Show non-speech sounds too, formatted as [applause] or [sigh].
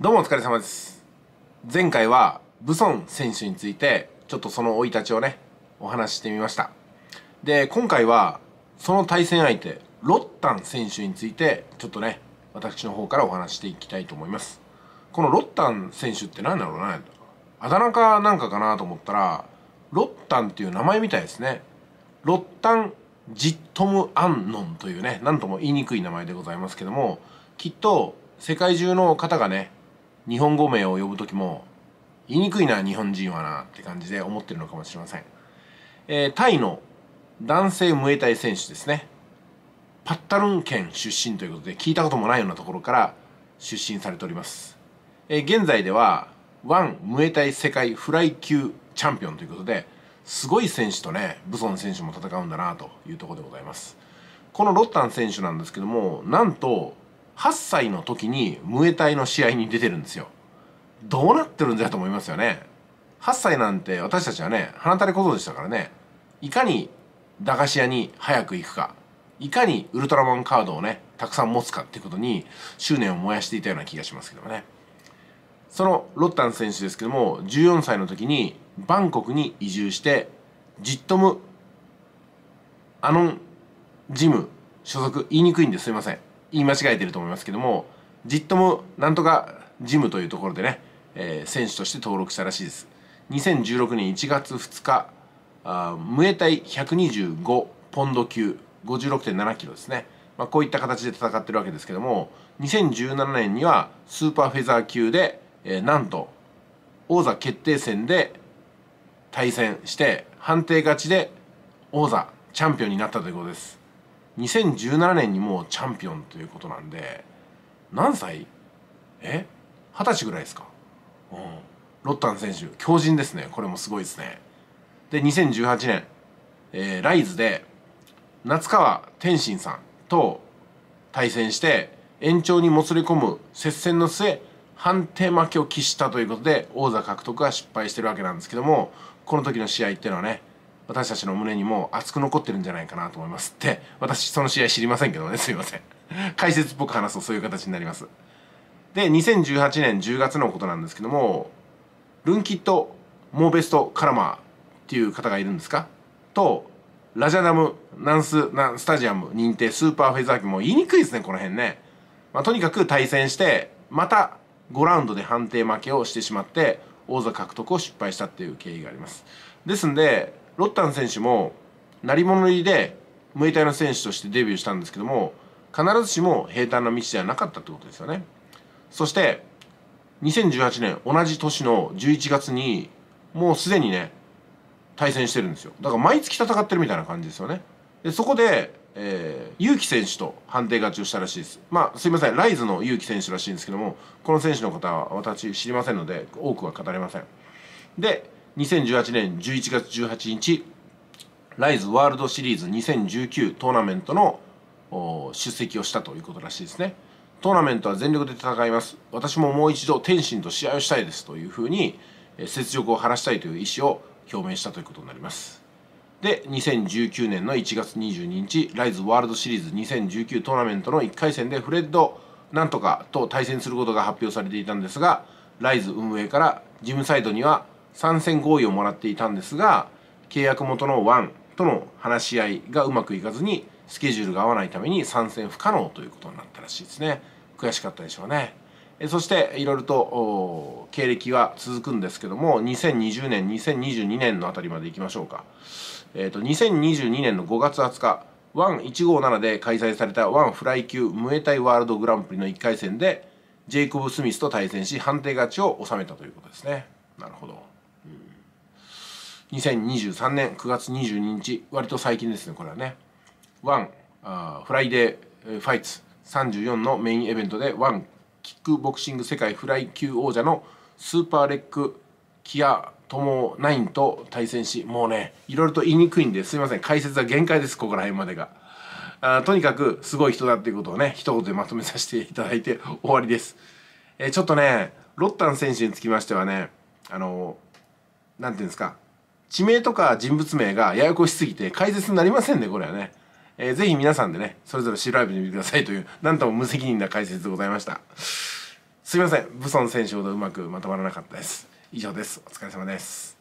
どうもお疲れ様です。前回はブソン選手についてちょっとその生い立ちをね、お話ししてみました。で、今回はその対戦相手、ロッタン選手についてちょっとね、私の方からお話していきたいと思います。このロッタン選手って何だろうな、あだ名かなんかかなと思ったら、ロッタンっていう名前みたいですね。ロッタン・ジットム・アンノンというね、なんとも言いにくい名前でございますけども、きっと世界中の方がね、日本語名を呼ぶ時も言いにくいな日本人はなって感じで思ってるのかもしれません、えー、タイの男性ムエタイ選手ですねパッタルン県出身ということで聞いたこともないようなところから出身されております、えー、現在ではワンムエタイ世界フライ級チャンピオンということですごい選手とねブソン選手も戦うんだなというところでございますこのロッタン選手なんですけどもなんと8歳の時にムエタイの試合に出てるんですよどうなってるんだよと思いますよね8歳なんて私たちはね鼻たれ小僧でしたからねいかに駄菓子屋に早く行くかいかにウルトラマンカードをねたくさん持つかっていうことに執念を燃やしていたような気がしますけどもねそのロッタン選手ですけども14歳の時にバンコクに移住してジットムアノンジム所属言いにくいんですいません言い間違えてると思いますけどもじっともなんとかジムというところでね、えー、選手として登録したらしいです2016年1月2日あムエタイ125ポンド級56.7キロですね、まあ、こういった形で戦ってるわけですけども2017年にはスーパーフェザー級で、えー、なんと王座決定戦で対戦して判定勝ちで王座チャンピオンになったということです2017年にもうチャンピオンということなんで何歳え二十歳ぐらいですか、うん、ロッタン選手強靭ですねこれもすごいですねで2018年、えー、ライズで夏川天心さんと対戦して延長にもつれ込む接戦の末判定負けを喫したということで王座獲得が失敗してるわけなんですけどもこの時の試合っていうのはね私たちの胸にも熱く残ってるんじゃないかなと思いますって私その試合知りませんけどねすいません [laughs] 解説っぽく話すとそういう形になりますで2018年10月のことなんですけどもルンキッド・モーベスト・カラマーっていう方がいるんですかとラジャダム・ナンス・ナンスタジアム認定スーパーフェザー級も言いにくいですねこの辺ね、まあ、とにかく対戦してまた5ラウンドで判定負けをしてしまって王座獲得を失敗したっていう経緯がありますですんでロッタン選手も鳴り物入りでムエタイの選手としてデビューしたんですけども必ずしも平坦な道ではなかったってことですよねそして2018年同じ年の11月にもうすでにね対戦してるんですよだから毎月戦ってるみたいな感じですよねでそこで、えー、結城選手と判定勝ちをしたらしいですまあすいませんライズの勇気選手らしいんですけどもこの選手の方は私知りませんので多くは語れませんで2018年11月18日ライズワールドシリーズ2019トーナメントの出席をしたということらしいですねトーナメントは全力で戦います私ももう一度天心と試合をしたいですというふうに雪辱を晴らしたいという意思を表明したということになりますで2019年の1月22日ライズワールドシリーズ2019トーナメントの1回戦でフレッドなんとかと対戦することが発表されていたんですがライズ運営からジムサイドには参戦合意をもらっていたんですが契約元のワンとの話し合いがうまくいかずにスケジュールが合わないために参戦不可能ということになったらしいですね悔しかったでしょうねそしていろいろと経歴は続くんですけども2020年2022年のあたりまでいきましょうか、えーと、2022年の5月20日ワン1 5 7で開催されたワンフライ級ムエタイワールドグランプリの1回戦でジェイコブ・スミスと対戦し判定勝ちを収めたということですねなるほど2023年9月22日割と最近ですねこれはねワンあフライデーファイツ34のメインイベントでワンキックボクシング世界フライ級王者のスーパーレックキアトモナインと対戦しもうねいろいろと言いにくいんですいません解説は限界ですここら辺までがあとにかくすごい人だっていうことをね一言でまとめさせていただいて終わりです、えー、ちょっとねロッタン選手につきましてはねあのーなんていうんですか地名とか人物名がややこしすぎて解説になりませんねこれはね、えー、ぜひ皆さんでねそれぞれ調べてみてくださいというなんとも無責任な解説でございましたすいません武尊選手ほどうまくまとまらなかったです以上ですお疲れ様です